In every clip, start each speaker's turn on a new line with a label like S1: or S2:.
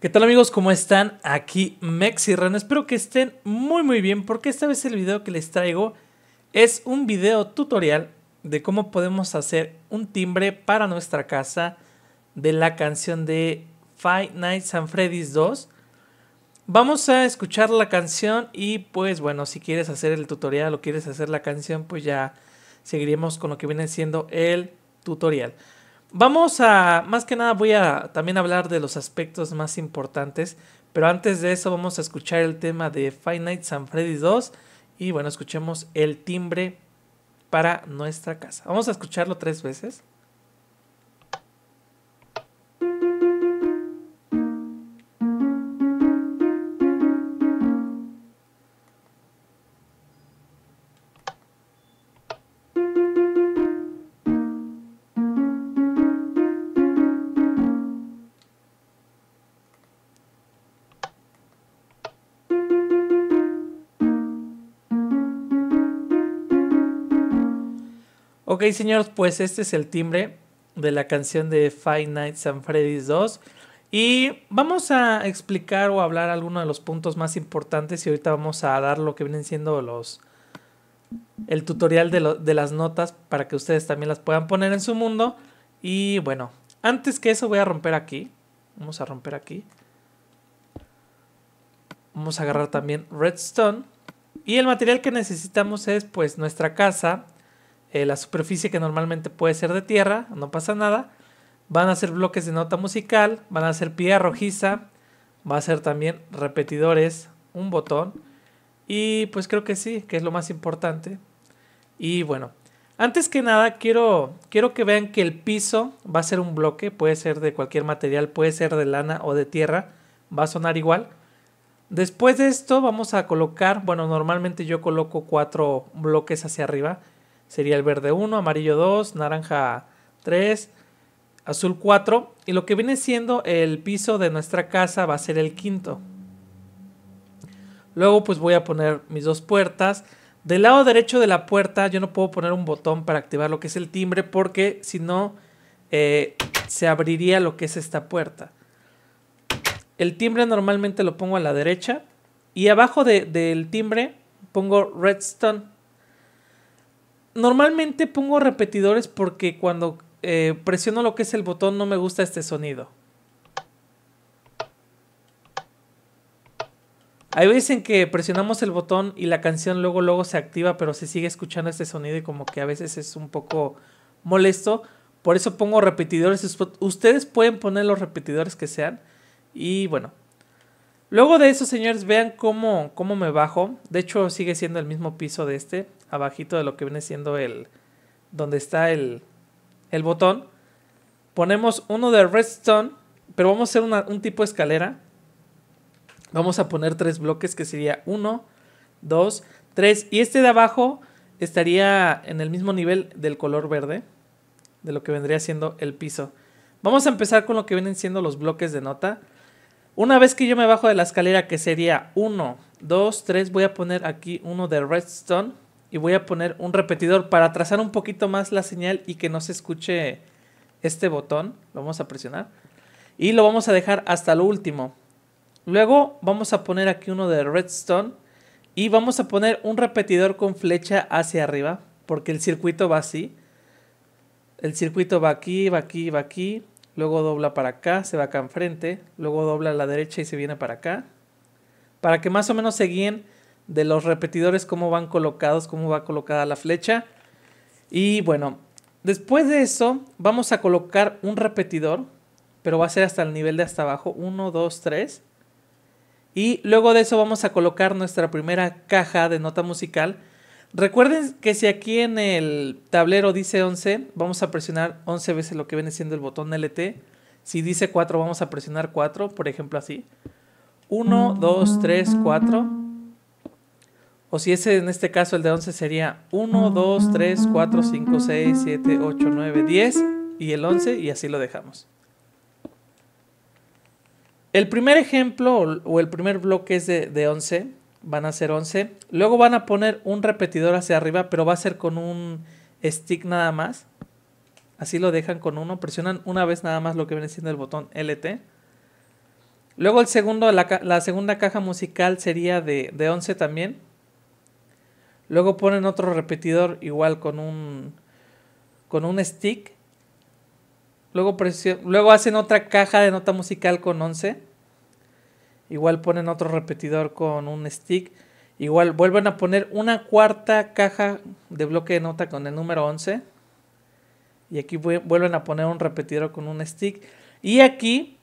S1: ¿Qué tal amigos? ¿Cómo están? Aquí Mexiran. Espero que estén muy muy bien porque esta vez el video que les traigo es un video tutorial de cómo podemos hacer un timbre para nuestra casa de la canción de Five Nights and Freddy's 2. Vamos a escuchar la canción y pues bueno, si quieres hacer el tutorial o quieres hacer la canción, pues ya seguiremos con lo que viene siendo el tutorial. Vamos a, más que nada voy a también hablar de los aspectos más importantes, pero antes de eso vamos a escuchar el tema de Five Nights and Freddy 2 y bueno, escuchemos el timbre para nuestra casa. Vamos a escucharlo tres veces. Ok, señores, pues este es el timbre de la canción de Five Nights at Freddy's 2. Y vamos a explicar o hablar algunos de los puntos más importantes y ahorita vamos a dar lo que vienen siendo los el tutorial de, de las notas para que ustedes también las puedan poner en su mundo. Y bueno, antes que eso voy a romper aquí. Vamos a romper aquí. Vamos a agarrar también redstone. Y el material que necesitamos es pues nuestra casa eh, la superficie que normalmente puede ser de tierra, no pasa nada. Van a ser bloques de nota musical, van a ser piedra rojiza, va a ser también repetidores, un botón. Y pues creo que sí, que es lo más importante. Y bueno, antes que nada quiero, quiero que vean que el piso va a ser un bloque, puede ser de cualquier material, puede ser de lana o de tierra, va a sonar igual. Después de esto vamos a colocar, bueno, normalmente yo coloco cuatro bloques hacia arriba sería el verde 1, amarillo 2, naranja 3, azul 4. Y lo que viene siendo el piso de nuestra casa va a ser el quinto. Luego pues voy a poner mis dos puertas. Del lado derecho de la puerta yo no puedo poner un botón para activar lo que es el timbre porque si no eh, se abriría lo que es esta puerta. El timbre normalmente lo pongo a la derecha y abajo del timbre pongo redstone normalmente pongo repetidores porque cuando eh, presiono lo que es el botón no me gusta este sonido. Hay veces en que presionamos el botón y la canción luego luego se activa, pero se sigue escuchando este sonido y como que a veces es un poco molesto. Por eso pongo repetidores. Ustedes pueden poner los repetidores que sean. Y bueno. Luego de eso, señores, vean cómo, cómo me bajo. De hecho, sigue siendo el mismo piso de este abajito de lo que viene siendo el, donde está el, el botón, ponemos uno de redstone, pero vamos a hacer un tipo de escalera. Vamos a poner tres bloques que sería 1, 2, 3 y este de abajo estaría en el mismo nivel del color verde de lo que vendría siendo el piso. Vamos a empezar con lo que vienen siendo los bloques de nota. Una vez que yo me bajo de la escalera que sería 1, 2, 3, voy a poner aquí uno de redstone y voy a poner un repetidor para trazar un poquito más la señal y que no se escuche este botón. Lo vamos a presionar y lo vamos a dejar hasta lo último. Luego vamos a poner aquí uno de redstone y vamos a poner un repetidor con flecha hacia arriba porque el circuito va así. El circuito va aquí, va aquí, va aquí. Luego dobla para acá, se va acá enfrente. Luego dobla a la derecha y se viene para acá. Para que más o menos se guíen de los repetidores, cómo van colocados, cómo va colocada la flecha. Y bueno, después de eso vamos a colocar un repetidor, pero va a ser hasta el nivel de hasta abajo, 1, 2, 3. Y luego de eso vamos a colocar nuestra primera caja de nota musical. Recuerden que si aquí en el tablero dice 11, vamos a presionar 11 veces lo que viene siendo el botón LT. Si dice 4, vamos a presionar 4, por ejemplo así. 1, 2, 3, 4. O si ese en este caso el de 11 sería 1, 2, 3, 4, 5, 6, 7, 8, 9, 10 y el 11 y así lo dejamos. El primer ejemplo o el primer bloque es de, 11, van a ser 11. Luego van a poner un repetidor hacia arriba, pero va a ser con un stick nada más. Así lo dejan con uno, presionan una vez nada más lo que viene siendo el botón LT. Luego el segundo, la, segunda caja musical sería de, de 11 también Luego ponen otro repetidor igual con un con un stick. Luego, luego hacen otra caja de nota musical con 11. Igual ponen otro repetidor con un stick. Igual vuelven a poner una cuarta caja de bloque de nota con el número 11. Y aquí vuelven a poner un repetidor con un stick. Y aquí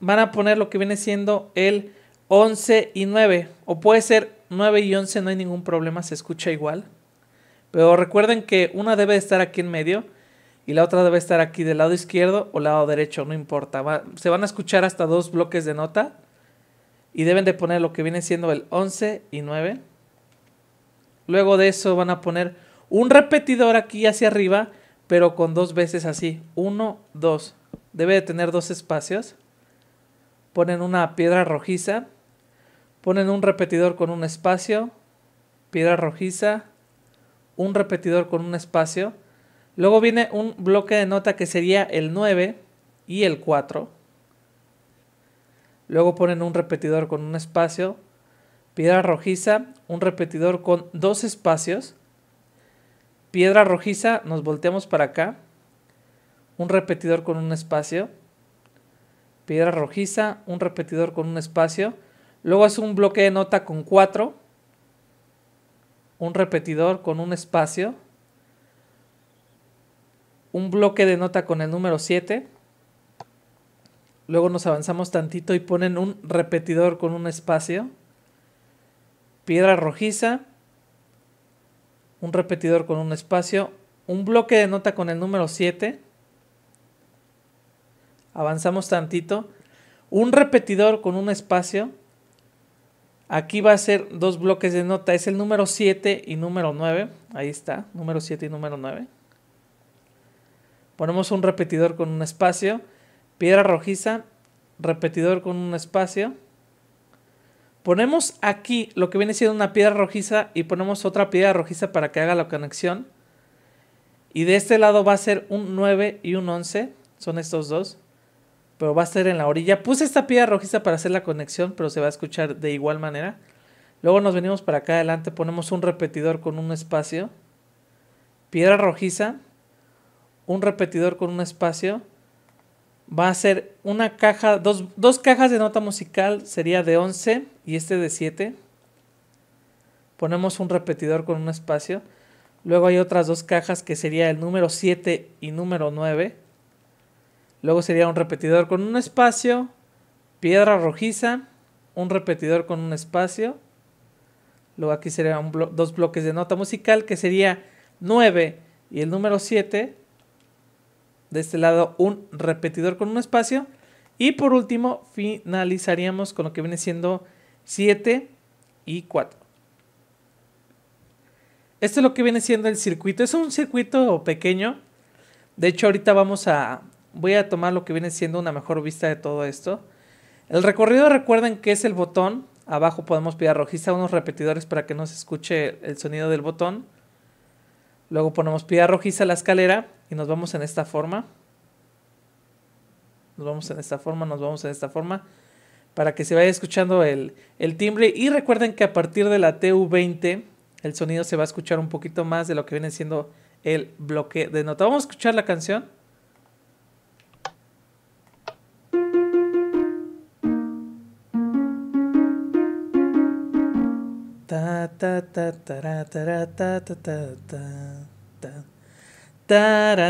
S1: van a poner lo que viene siendo el 11 y 9. O puede ser 9 y 11 no hay ningún problema, se escucha igual. Pero recuerden que una debe estar aquí en medio y la otra debe estar aquí del lado izquierdo o lado derecho, no importa. se van a escuchar hasta dos bloques de nota y deben de poner lo que viene siendo el 11 y 9. Luego de eso van a poner un repetidor aquí hacia arriba, pero con dos veces así. 1, 2. Debe de tener dos espacios. Ponen una piedra rojiza Ponen un repetidor con un espacio, piedra rojiza, un repetidor con un espacio. Luego viene un bloque de nota que sería el 9 y el 4. Luego ponen un repetidor con un espacio, piedra rojiza, un repetidor con dos espacios, piedra rojiza, nos volteamos para acá, un repetidor con un espacio, piedra rojiza, un repetidor con un espacio Luego hace un bloque de nota con cuatro, un repetidor con un espacio, un bloque de nota con el número 7. Luego nos avanzamos tantito y ponen un repetidor con un espacio, piedra rojiza, un repetidor con un espacio, un bloque de nota con el número 7. Avanzamos tantito, un repetidor con un espacio, Aquí va a ser dos bloques de nota. Es el número 7 y número 9. Ahí está, número 7 y número 9. Ponemos un repetidor con un espacio. Piedra rojiza, repetidor con un espacio. Ponemos aquí lo que viene siendo una piedra rojiza y ponemos otra piedra rojiza para que haga la conexión. Y de este lado va a ser un 9 y un 11. Son estos dos pero va a estar en la orilla. Puse esta piedra rojiza para hacer la conexión, pero se va a escuchar de igual manera. Luego nos venimos para acá adelante, ponemos un repetidor con un espacio. Piedra rojiza, un repetidor con un espacio. Va a ser una caja, dos, cajas de nota musical, sería de 11 y este de 7. Ponemos un repetidor con un espacio. Luego hay otras dos cajas que sería el número 7 y número 9 Luego sería un repetidor con un espacio, piedra rojiza, un repetidor con un espacio. Luego aquí serían dos bloques de nota musical que sería 9 y el número 7. De este lado un repetidor con un espacio. Y por último finalizaríamos con lo que viene siendo 7 y 4. Esto es lo que viene siendo el circuito. Es un circuito pequeño. De hecho ahorita vamos a voy a tomar lo que viene siendo una mejor vista de todo esto. El recorrido recuerden que es el botón. Abajo podemos pillar rojiza unos repetidores para que no se escuche el sonido del botón. Luego ponemos pillar rojiza la escalera y nos vamos en esta forma. Nos vamos en esta forma, nos vamos en esta forma. Para que se vaya escuchando el, el timbre. Y recuerden que a partir de la TU20 el sonido se va a escuchar un poquito más de lo que viene siendo el bloque de nota. Vamos a escuchar la canción. ta ta ta ta ta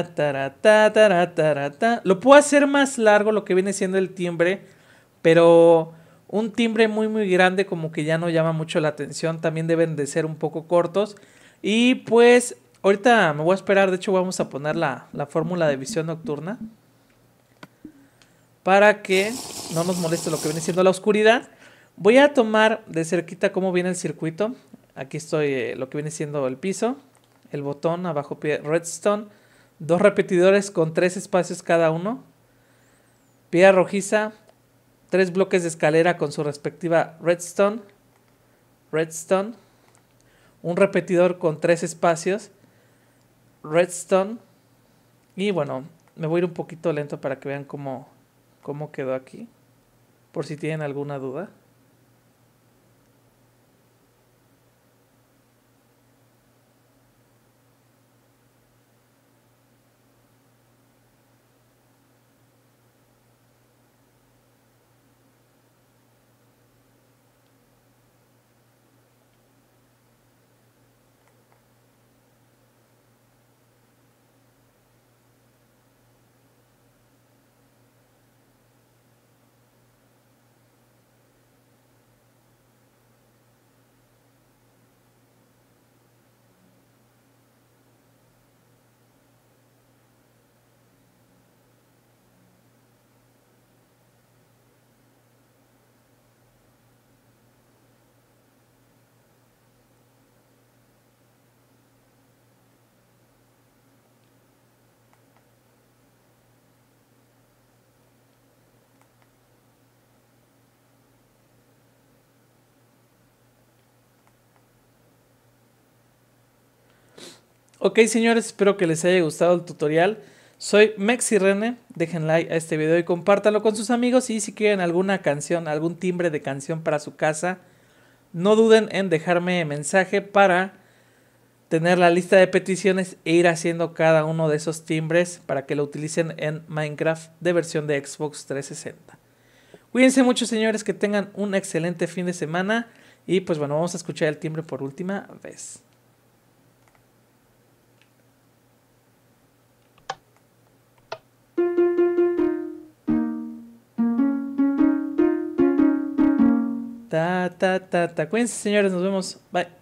S1: ta ta ta Lo puedo hacer más largo lo que viene siendo el timbre, pero un timbre muy muy grande como que ya no llama mucho la atención, también deben de ser un poco cortos. Y pues ahorita me voy a esperar, de hecho vamos a poner la fórmula de visión nocturna para que no nos moleste lo que viene siendo la oscuridad. Voy a tomar de cerquita cómo viene el circuito. Aquí estoy eh, lo que viene siendo el piso, el botón abajo pie redstone, dos repetidores con tres espacios cada uno, piedra rojiza, tres bloques de escalera con su respectiva redstone, redstone, un repetidor con tres espacios, redstone, y bueno, me voy a ir un poquito lento para que vean cómo, cómo quedó aquí, por si tienen alguna duda. Ok señores, espero que les haya gustado el tutorial. Soy Mexi Rene, dejen like a este video y compártanlo con sus amigos y si quieren alguna canción, algún timbre de canción para su casa, no duden en dejarme mensaje para tener la lista de peticiones e ir haciendo cada uno de esos timbres para que lo utilicen en Minecraft de versión de Xbox 360. Cuídense mucho señores, que tengan un excelente fin de semana y pues bueno, vamos a escuchar el timbre por última vez. Ta, ta, ta, ta. Cuídense, señores. Nos vemos. Bye.